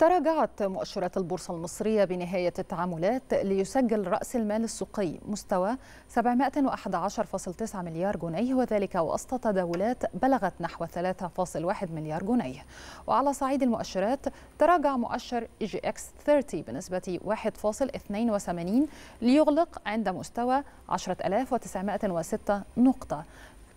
تراجعت مؤشرات البورصة المصرية بنهاية التعاملات ليسجل رأس المال السوقي مستوى 711.9 مليار جنيه وذلك وسط تداولات بلغت نحو 3.1 مليار جنيه وعلى صعيد المؤشرات تراجع مؤشر إي جي إكس 30 بنسبة 1.82 ليغلق عند مستوى 10906 نقطة